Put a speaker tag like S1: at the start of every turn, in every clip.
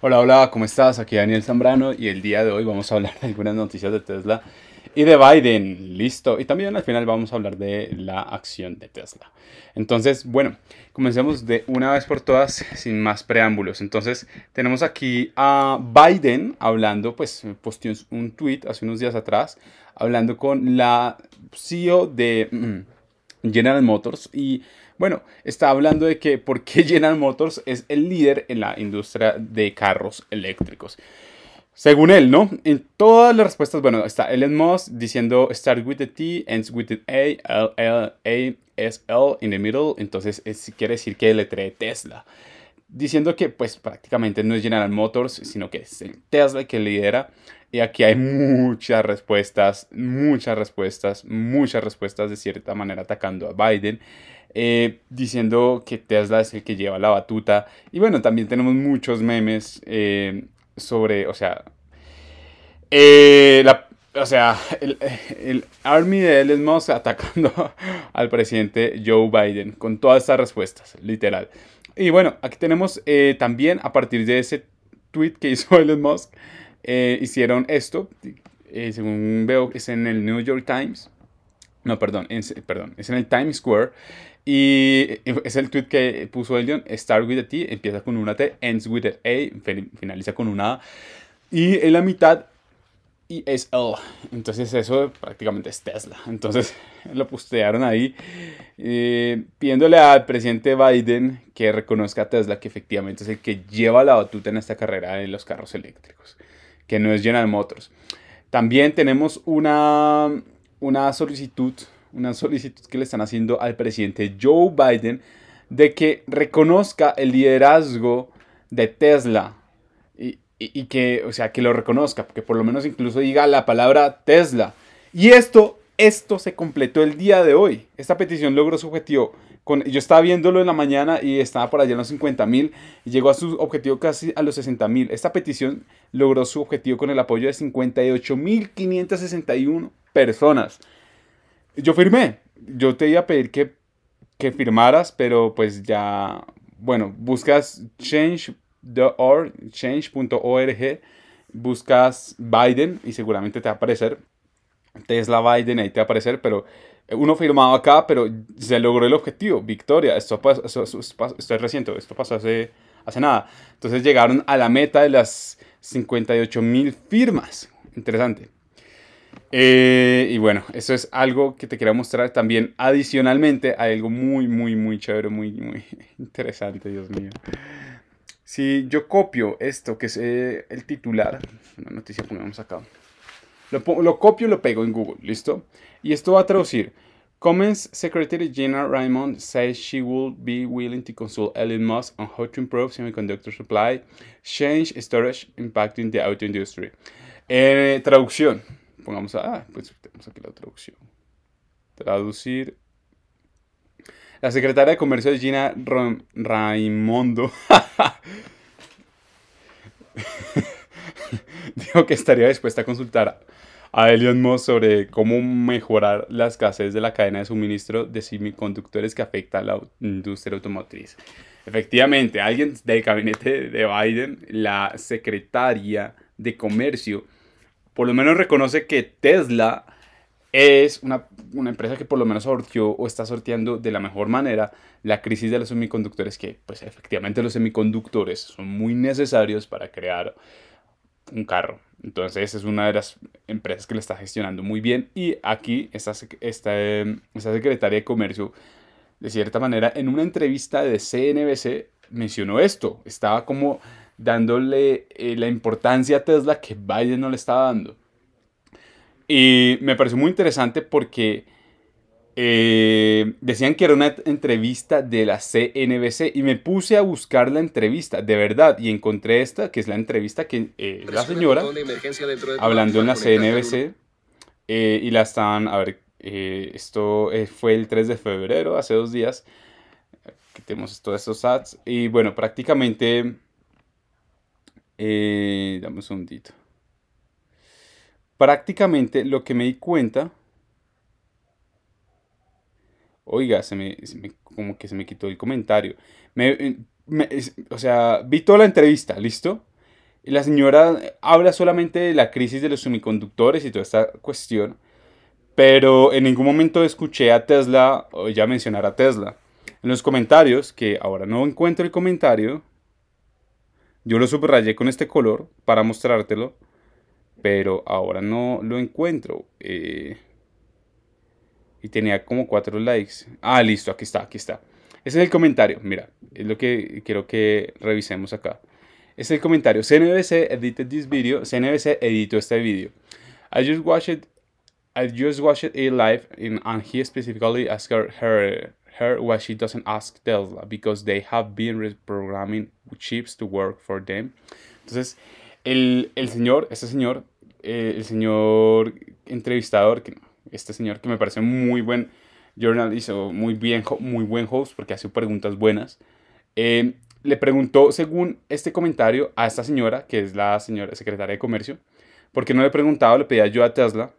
S1: Hola, hola, ¿cómo estás? Aquí Daniel Zambrano y el día de hoy vamos a hablar de algunas noticias de Tesla y de Biden. Listo. Y también al final vamos a hablar de la acción de Tesla. Entonces, bueno, comencemos de una vez por todas sin más preámbulos. Entonces, tenemos aquí a Biden hablando, pues posteó un tweet hace unos días atrás, hablando con la CEO de mm, General Motors y bueno, está hablando de que por qué General Motors es el líder en la industria de carros eléctricos. Según él, ¿no? En todas las respuestas, bueno, está Elon Musk diciendo start with the T, ends with the A, L, L, A, S, L in the middle. Entonces, es, quiere decir que le trae Tesla. Diciendo que, pues, prácticamente no es General Motors, sino que es el Tesla que lidera. Y aquí hay muchas respuestas, muchas respuestas, muchas respuestas, de cierta manera atacando a Biden. Eh, diciendo que Tesla es el que lleva la batuta. Y bueno, también tenemos muchos memes eh, sobre, o sea, eh, o sea, el, army de Elon Musk atacando al presidente Joe Biden con todas estas respuestas, literal. Y bueno, aquí tenemos también a partir de ese tweet que hizo Elon Musk, hicieron esto, según veo es en el New York Times. No, perdón, perdón, es en el Times Square. Y es el tweet que puso Elion, start with a T, empieza con una T, ends with an A, finaliza con una A. Y en la mitad y es L. Entonces eso prácticamente es Tesla. Entonces lo postearon ahí eh, pidiéndole al presidente Biden que reconozca a Tesla que efectivamente es el que lleva la batuta en esta carrera en los carros eléctricos, que no es General Motors. También tenemos una, una solicitud una solicitud que le están haciendo al presidente Joe Biden de que reconozca el liderazgo de Tesla y, que, o sea, que lo reconozca, que por lo menos incluso diga la palabra Tesla. Y esto, esto se completó el día de hoy. Esta petición logró su objetivo. Con, yo estaba viéndolo en la mañana y estaba por allá en los 50 mil y llegó a su objetivo casi a los 60 mil. Esta petición logró su objetivo con el apoyo de 58.561 personas. Yo firmé. Yo te iba a pedir que, firmaras, pero pues ya. Bueno, buscas change.org, change.org, buscas Biden y seguramente te va a aparecer. Tesla Biden, ahí te va a aparecer, pero uno firmaba acá, pero se logró el objetivo, victoria. Esto, es reciente, esto pasó hace, hace nada. Entonces llegaron a la meta de las 58 mil firmas. Interesante. Eh, y bueno, eso es algo que te quería mostrar también. Adicionalmente, hay algo muy, muy, muy chévere, muy, muy interesante, Dios mío. Si yo copio esto, que es eh, el titular, una noticia ponemos acá. Lo, copio y lo pego en Google, ¿listo? Y esto va a traducir. Comments Secretary Gina Raymond says she will be willing to consult Elon Musk on how to improve semiconductor supply, change storage, impacting the auto industry. Eh, traducción pongamos a... Ah, pues tenemos aquí la traducción. Traducir. La secretaria de Comercio de Gina Raimondo dijo que estaría dispuesta a consultar a Elon Moss sobre cómo mejorar la escasez de la cadena de suministro de semiconductores que afecta a la industria automotriz. Efectivamente, alguien del gabinete de Biden, la secretaria de Comercio por lo menos reconoce que Tesla es una, empresa que por lo menos sorteó o está sorteando de la mejor manera la crisis de los semiconductores, que pues efectivamente los semiconductores son muy necesarios para crear un carro. Entonces es una de las empresas que lo está gestionando muy bien y aquí esta secretaria de comercio, de cierta manera, en una entrevista de CNBC mencionó esto, estaba como dándole eh, la importancia a Tesla que Biden no le estaba dando. Y me pareció muy interesante porque eh, decían que era una entrevista de la CNBC y me puse a buscar la entrevista, de verdad, y encontré esta, que es la entrevista que eh, la señora, hablando en la CNBC, y la estaban, a ver, esto fue el 3 de febrero, hace dos días, que tenemos todos estos ads, y bueno, prácticamente eh, dame un dito Prácticamente lo que me di cuenta. Oiga, se me, como que se me quitó el comentario. Me, eh, me, o sea, vi toda la entrevista, ¿listo? la señora habla solamente de la crisis de los semiconductores y toda esta cuestión. Pero en ningún momento escuché a Tesla, o ya mencionar a Tesla. En los comentarios, que ahora no encuentro el comentario, yo lo subrayé con este color para mostrártelo, pero ahora no lo encuentro. Eh, y tenía como cuatro likes. Ah, listo, aquí está, aquí está. Ese es el comentario, mira, es lo que quiero que revisemos acá. es el comentario. CNBC edited this video. CNBC editó este video. I just watched I just watched it live and, he specifically asked her, why she doesn't ask Tesla because they have been reprogramming chips to work for them. Entonces, el, el señor, este señor, eh, el señor entrevistador, que, este señor que me parece muy buen journalist o muy, bien, muy buen host porque hace preguntas buenas, eh, le preguntó, según este comentario, a esta señora, que es la señora secretaria de comercio, porque no le preguntaba, le pedía yo a Tesla.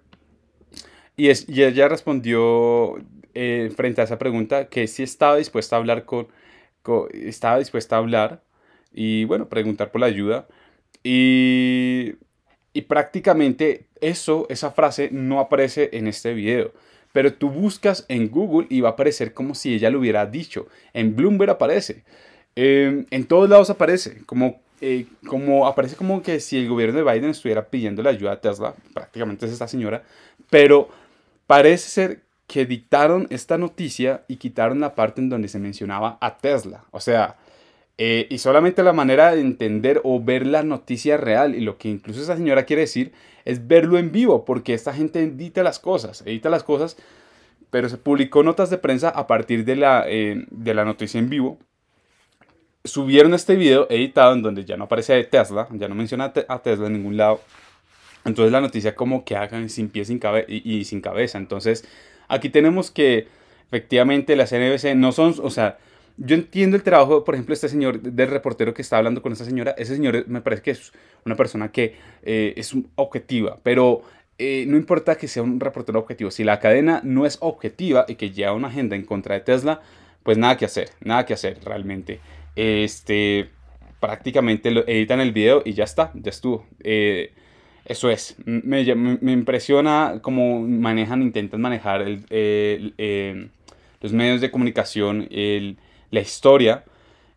S1: Y, es, y ella respondió, eh, frente a esa pregunta que si estaba dispuesta a hablar con, estaba dispuesta a hablar y bueno, preguntar por la ayuda y, prácticamente eso, esa frase no aparece en este video pero tú buscas en Google y va a aparecer como si ella lo hubiera dicho. En Bloomberg aparece, em, en todos lados aparece, como, eh, como aparece como que si el gobierno de Biden estuviera pidiendo la ayuda a Tesla, prácticamente es esta señora, pero parece ser que dictaron esta noticia y quitaron la parte en donde se mencionaba a Tesla. O sea, eh, y solamente la manera de entender o ver la noticia real y lo que incluso esa señora quiere decir es verlo en vivo, porque esta gente edita las cosas, edita las cosas, pero se publicó notas de prensa a partir de la, eh, de la noticia en vivo. Subieron este video editado en donde ya no aparece Tesla, ya no menciona a Tesla en ningún lado. Entonces la noticia como que hagan sin pie sin y, y sin cabeza. Entonces Aquí tenemos que efectivamente las NBC no son, o sea, yo entiendo el trabajo, por ejemplo, este señor, del reportero que está hablando con esta señora, ese señor me parece que es una persona que eh, es objetiva, pero eh, no importa que sea un reportero objetivo, si la cadena no es objetiva y que lleva una agenda en contra de Tesla, pues nada que hacer, nada que hacer realmente. Este, prácticamente lo editan el video y ya está, ya estuvo. Eh, eso es, me, impresiona cómo manejan, intentan manejar eh, los medios de comunicación, la historia,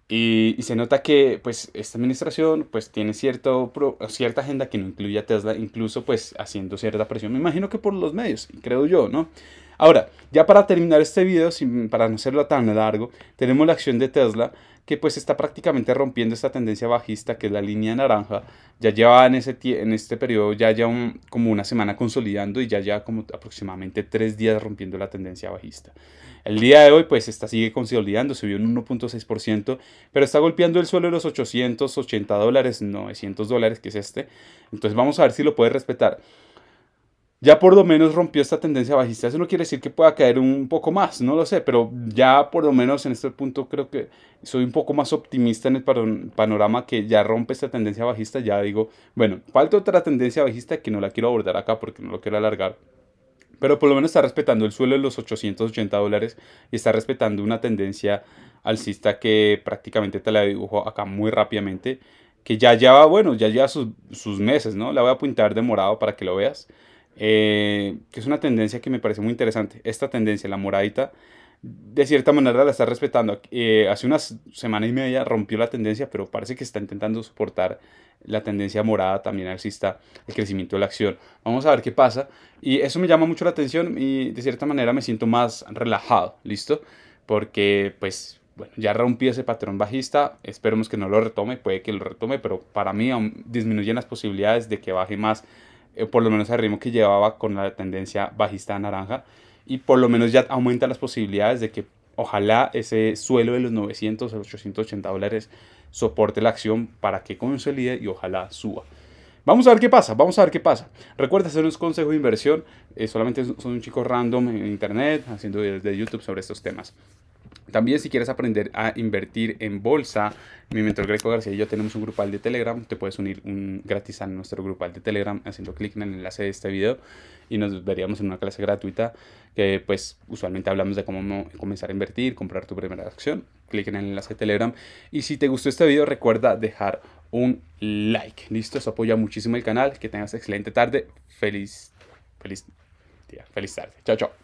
S1: y, se nota que pues esta administración pues tiene cierto cierta agenda que no incluye a Tesla, incluso pues haciendo cierta presión, me imagino que por los medios, creo yo, ¿no? Ahora, ya para terminar este video, para no hacerlo tan largo, tenemos la acción de Tesla que pues está prácticamente rompiendo esta tendencia bajista que es la línea naranja. Ya lleva en, ese, en este periodo ya ya como una semana consolidando y ya lleva como aproximadamente tres días rompiendo la tendencia bajista. El día de hoy pues está sigue consolidando, subió un 1.6%, pero está golpeando el suelo de los 880 dólares, 900 dólares que es este. Entonces vamos a ver si lo puede respetar ya por lo menos rompió esta tendencia bajista. Eso no quiere decir que pueda caer un poco más, no lo sé, pero ya por lo menos en este punto creo que soy un poco más optimista en el panorama que ya rompe esta tendencia bajista. Ya digo, bueno, falta otra tendencia bajista que no la quiero abordar acá porque no lo quiero alargar. Pero por lo menos está respetando el suelo de los 880 dólares y está respetando una tendencia alcista que prácticamente te la dibujo acá muy rápidamente. Que ya lleva, bueno, ya lleva sus, meses, ¿no? La voy a apuntar de morado para que lo veas. Eh, que es una tendencia que me parece muy interesante. Esta tendencia, la moradita, de cierta manera la está respetando. Eh, hace unas semanas y media rompió la tendencia, pero parece que está intentando soportar la tendencia morada también alcista, el crecimiento de la acción. Vamos a ver qué pasa. Y eso me llama mucho la atención y de cierta manera me siento más relajado, ¿listo? Porque pues... ya rompí ese patrón bajista, esperemos que no lo retome, puede que lo retome, pero para mí aún disminuyen las posibilidades de que baje más eh, por lo menos el ritmo que llevaba con la tendencia bajista naranja, y por lo menos ya aumenta las posibilidades de que ojalá ese suelo de los 900 a los 880 dólares soporte la acción para que consolide y ojalá suba. Vamos a ver qué pasa, vamos a ver qué pasa. Recuerda hacer unos consejos de inversión, eh, solamente son un chico random en internet, haciendo videos de YouTube sobre estos temas. También si quieres aprender a invertir en bolsa, mi mentor Greco García y yo tenemos un grupal de Telegram, te puedes unir un, gratis a nuestro grupal de Telegram haciendo clic en el enlace de este video y nos veríamos en una clase gratuita que pues usualmente hablamos de cómo comenzar a invertir, comprar tu primera acción, clic en el enlace de Telegram y si te gustó este video recuerda dejar un like, listo, eso apoya muchísimo el canal, que tengas excelente tarde, feliz, feliz día, feliz tarde, chao chao.